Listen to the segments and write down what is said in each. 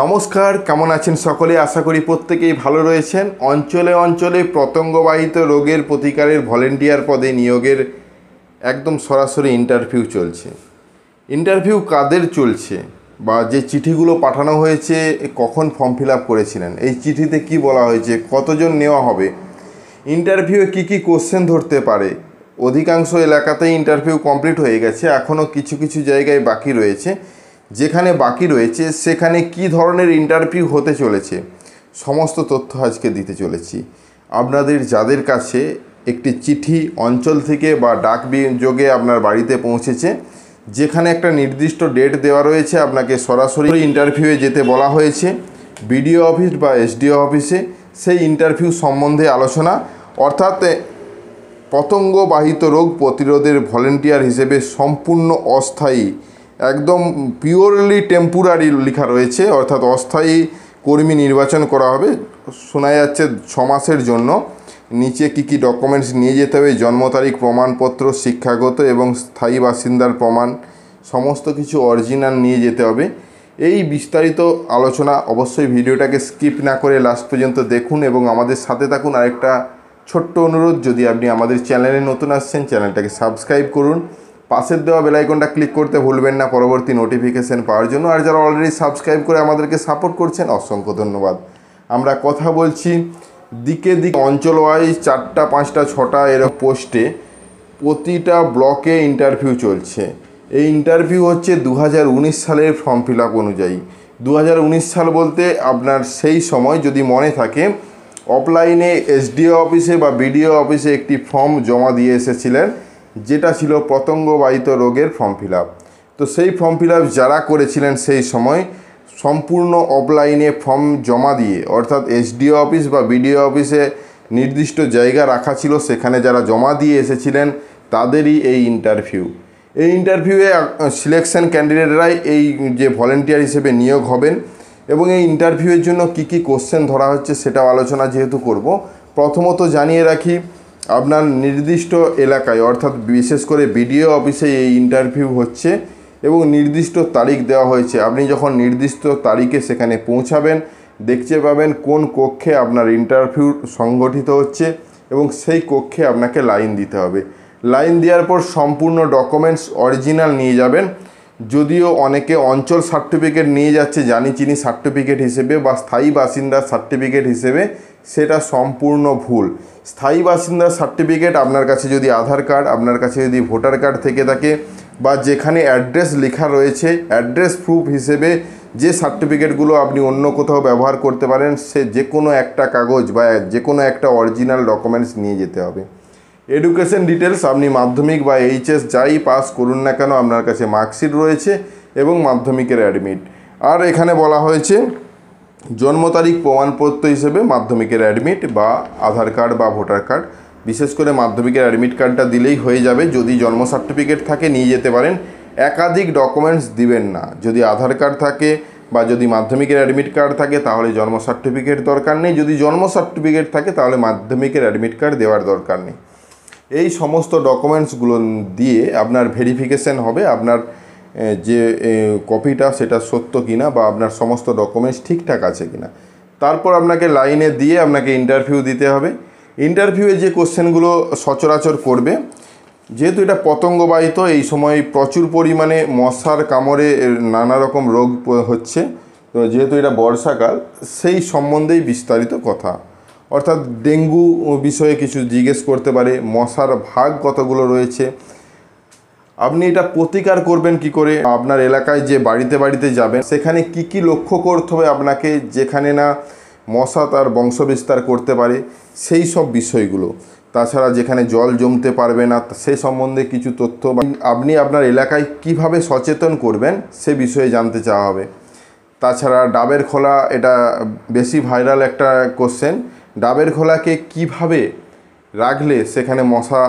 নমস্কার কেমন আছেন সকলে আশা করি প্রত্যেকেই ভালো রয়েছেন অঞ্চলে অঞ্চলে প্রতঙ্গবাহিত রোগের প্রতিকারের ভলেন্টিয়ার পদে নিয়োগের একদম সরাসরি ইন্টারভিউ চলছে ইন্টারভিউ কাদের চলছে বা যে চিঠিগুলো পাঠানো হয়েছে কখন ফর্ম ফিল আপ করেছিলেন এই চিঠিতে কি বলা হয়েছে কতজন নেওয়া হবে ইন্টারভিউয়ে কি কি কোশ্চেন ধরতে পারে অধিকাংশ এলাকাতেই ইন্টারভিউ কমপ্লিট হয়ে গেছে এখনও কিছু কিছু জায়গায় বাকি রয়েছে যেখানে বাকি রয়েছে সেখানে কি ধরনের ইন্টারভিউ হতে চলেছে সমস্ত তথ্য আজকে দিতে চলেছি আপনাদের যাদের কাছে একটি চিঠি অঞ্চল থেকে বা ডাক বিযোগে আপনার বাড়িতে পৌঁছেছে যেখানে একটা নির্দিষ্ট ডেট দেওয়া রয়েছে আপনাকে সরাসরি ইন্টারভিউয়ে যেতে বলা হয়েছে বিডিও অফিস বা এসডিও অফিসে সেই ইন্টারভিউ সম্বন্ধে আলোচনা অর্থাৎ পতঙ্গবাহিত রোগ প্রতিরোধের ভলেন্টিয়ার হিসেবে সম্পূর্ণ অস্থায়ী একদম পিওরলি টেম্পোরারি লেখা রয়েছে অর্থাৎ অস্থায়ী কর্মী নির্বাচন করা হবে শোনা যাচ্ছে ছ মাসের জন্য নিচে কি কি ডকুমেন্টস নিয়ে যেতে হবে জন্ম তারিখ প্রমাণপত্র শিক্ষাগত এবং স্থায়ী বাসিন্দার প্রমাণ সমস্ত কিছু অরিজিনাল নিয়ে যেতে হবে এই বিস্তারিত আলোচনা অবশ্যই ভিডিওটাকে স্কিপ না করে লাস্ট পর্যন্ত দেখুন এবং আমাদের সাথে থাকুন আরেকটা ছোট্ট অনুরোধ যদি আপনি আমাদের চ্যানেলে নতুন আসছেন চ্যানেলটাকে সাবস্ক্রাইব করুন পাশের দেওয়া বেলাইকনটা ক্লিক করতে ভুলবেন না পরবর্তী নোটিফিকেশান পাওয়ার জন্য আর যারা অলরেডি সাবস্ক্রাইব করে আমাদেরকে সাপোর্ট করছেন অসংখ্য ধন্যবাদ আমরা কথা বলছি দিকে দিকে অঞ্চল ওয়াইজ চারটা পাঁচটা ছটা এরকম পোস্টে প্রতিটা ব্লকে ইন্টারভিউ চলছে এই ইন্টারভিউ হচ্ছে দু সালের ফর্ম ফিল আপ অনুযায়ী দু সাল বলতে আপনার সেই সময় যদি মনে থাকে অফলাইনে এসডিও অফিসে বা বিডিও অফিসে একটি ফর্ম জমা দিয়ে এসেছিলেন যেটা ছিল প্রতঙ্গবাহিত রোগের ফর্ম ফিল তো সেই ফর্ম ফিল যারা করেছিলেন সেই সময় সম্পূর্ণ অফলাইনে ফর্ম জমা দিয়ে অর্থাৎ এসডিও অফিস বা বিডিও অফিসে নির্দিষ্ট জায়গা রাখা ছিল সেখানে যারা জমা দিয়ে এসেছিলেন তাদেরই এই ইন্টারভিউ এই ইন্টারভিউয়ে সিলেকশন ক্যান্ডিডেটরাই এই যে ভলেন্টিয়ার হিসেবে নিয়োগ হবেন এবং এই ইন্টারভিউয়ের জন্য কি কি কোশ্চেন ধরা হচ্ছে সেটাও আলোচনা যেহেতু করব প্রথমত জানিয়ে রাখি আপনার নির্দিষ্ট এলাকায় অর্থাৎ বিশেষ করে বিডিও অফিসে এই ইন্টারভিউ হচ্ছে এবং নির্দিষ্ট তারিখ দেওয়া হয়েছে আপনি যখন নির্দিষ্ট তারিখে সেখানে পৌঁছাবেন দেখতে পাবেন কোন কক্ষে আপনার ইন্টারভিউ সংগঠিত হচ্ছে এবং সেই কক্ষে আপনাকে লাইন দিতে হবে লাইন দেওয়ার পর সম্পূর্ণ ডকুমেন্টস অরিজিনাল নিয়ে যাবেন যদিও অনেকে অঞ্চল সার্টিফিকেট নিয়ে যাচ্ছে জানি চিনি সার্টিফিকেট হিসেবে বা স্থায়ী বাসিন্দার সার্টিফিকেট হিসেবে সেটা সম্পূর্ণ ভুল স্থায়ী বাসিন্দার সার্টিফিকেট আপনার কাছে যদি আধার কার্ড আপনার কাছে যদি ভোটার কার্ড থেকে থাকে বা যেখানে অ্যাড্রেস লেখা রয়েছে অ্যাড্রেস প্রুফ হিসেবে যে সার্টিফিকেটগুলো আপনি অন্য কোথাও ব্যবহার করতে পারেন সে যে কোনো একটা কাগজ বা যে কোনো একটা অরিজিনাল ডকুমেন্টস নিয়ে যেতে হবে এডুকেশন ডিটেলস আপনি মাধ্যমিক বা এইচএস যাই পাস করুন না কেন আপনার কাছে মার্কশিট রয়েছে এবং মাধ্যমিকের অ্যাডমিট আর এখানে বলা হয়েছে জন্ম তারিখ প্রমাণপত্র হিসেবে মাধ্যমিকের অ্যাডমিট বা আধার কার্ড বা ভোটার কার্ড বিশেষ করে মাধ্যমিকের অ্যাডমিট কার্ডটা দিলেই হয়ে যাবে যদি জন্ম সার্টিফিকেট থাকে নিয়ে যেতে পারেন একাধিক ডকুমেন্টস দিবেন না যদি আধার কার্ড থাকে বা যদি মাধ্যমিকের অ্যাডমিট কার্ড থাকে তাহলে জন্ম সার্টিফিকেট দরকার নেই যদি জন্ম সার্টিফিকেট থাকে তাহলে মাধ্যমিকের অ্যাডমিট কার্ড দেওয়ার দরকার নেই এই সমস্ত ডকুমেন্টসগুলো দিয়ে আপনার ভেরিফিকেশন হবে আপনার যে কপিটা সেটা সত্য কিনা বা আপনার সমস্ত ডকুমেন্টস ঠিকঠাক আছে কিনা তারপর আপনাকে লাইনে দিয়ে আপনাকে ইন্টারভিউ দিতে হবে ইন্টারভিউয়ে যে কোশ্চেনগুলো সচরাচর করবে যেহেতু এটা পতঙ্গবাহিত এই সময় প্রচুর পরিমাণে মশার কামড়ে নানা রকম রোগ হচ্ছে তো যেহেতু এটা বর্ষাকাল সেই সম্বন্ধেই বিস্তারিত কথা অর্থাৎ ডেঙ্গু বিষয়ে কিছু জিজ্ঞেস করতে পারে মশার ভাগ কতগুলো রয়েছে আপনি এটা প্রতিকার করবেন কি করে আপনার এলাকায় যে বাড়িতে বাড়িতে যাবেন সেখানে কি কি লক্ষ্য করতে হবে আপনাকে যেখানে না মশা তার বংশবিস্তার করতে পারে সেই সব বিষয়গুলো তাছাড়া যেখানে জল জমতে পারবে না সে সম্বন্ধে কিছু তথ্য আপনি আপনার এলাকায় কিভাবে সচেতন করবেন সে বিষয়ে জানতে চাওয়া হবে তাছাড়া ডাবের খোলা এটা বেশি ভাইরাল একটা কোশ্চেন ডাবের খোলাকে কিভাবে রাখলে সেখানে মশা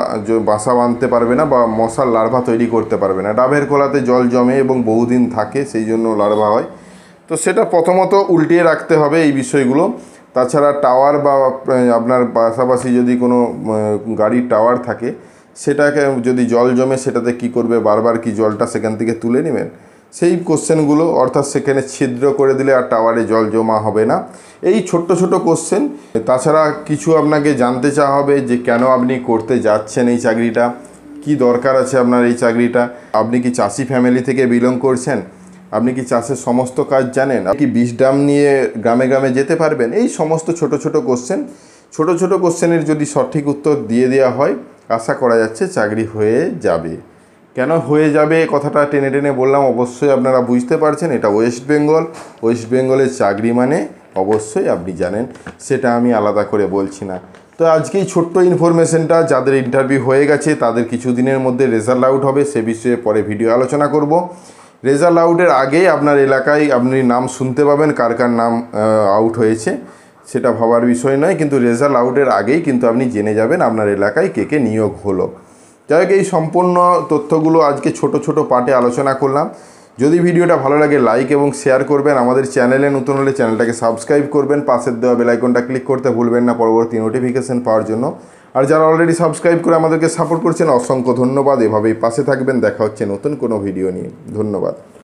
বাসা বাঁধতে পারবে না বা মশার লার্ভা তৈরি করতে পারবে না ডাবের খোলাতে জল জমে এবং বহুদিন থাকে সেই জন্য লার্ভা হয় তো সেটা প্রথমত উল্টিয়ে রাখতে হবে এই বিষয়গুলো তাছাড়া টাওয়ার বা আপনার পাশাপাশি যদি কোনো গাড়ির টাওয়ার থাকে সেটাকে যদি জল জমে সেটাতে কি করবে বারবার কি জলটা সেখান থেকে তুলে নেবেন সেই কোশ্চেনগুলো অর্থাৎ সেখানে ছিদ্র করে দিলে আর টাওয়ারে জল জমা হবে না এই ছোট্ট ছোট কোশ্চেন তাছাড়া কিছু আপনাকে জানতে চাওয়া হবে যে কেন আপনি করতে যাচ্ছেন এই চাকরিটা কি দরকার আছে আপনার এই চাকরিটা আপনি কি চাষি ফ্যামিলি থেকে বিলং করছেন আপনি কি চাষের সমস্ত কাজ জানেন আপনি কি বিষ ড্রাম নিয়ে গ্রামে গ্রামে যেতে পারবেন এই সমস্ত ছোট ছোট কোশ্চেন ছোট ছোট কোশ্চেনের যদি সঠিক উত্তর দিয়ে দেওয়া হয় আশা করা যাচ্ছে চাকরি হয়ে যাবে কেন হয়ে যাবে কথাটা টেনে টেনে বললাম অবশ্যই আপনারা বুঝতে পারছেন এটা ওয়েস্ট বেঙ্গল ওয়েস্ট বেঙ্গলের চাকরি মানে অবশ্যই আপনি জানেন সেটা আমি আলাদা করে বলছি না তো আজকে এই ছোট্ট ইনফরমেশনটা যাদের ইন্টারভিউ হয়ে গেছে তাদের কিছুদিনের মধ্যে রেজাল্ট আউট হবে সে বিষয়ে পরে ভিডিও আলোচনা করব রেজাল্ট আউটের আগেই আপনার এলাকায় আপনি নাম শুনতে পাবেন কার কার নাম আউট হয়েছে সেটা ভাবার বিষয় নয় কিন্তু রেজাল্ট আউটের আগেই কিন্তু আপনি জেনে যাবেন আপনার এলাকায় কে কে নিয়োগ হলো যাই এই সম্পূর্ণ তথ্যগুলো আজকে ছোট ছোট পার্টে আলোচনা করলাম যদি ভিডিওটা ভালো লাগে লাইক এবং শেয়ার করবেন আমাদের চ্যানেলে নতুন হলে চ্যানেলটাকে সাবস্ক্রাইব করবেন পাশের দেওয়া বেলাইকনটা ক্লিক করতে ভুলবেন না পরবর্তী নোটিফিকেশান পাওয়ার জন্য আর যারা অলরেডি সাবস্ক্রাইব করে আমাদেরকে সাপোর্ট করছেন অসংখ্য ধন্যবাদ এভাবেই পাশে থাকবেন দেখা হচ্ছে নতুন কোনো ভিডিও নিয়ে ধন্যবাদ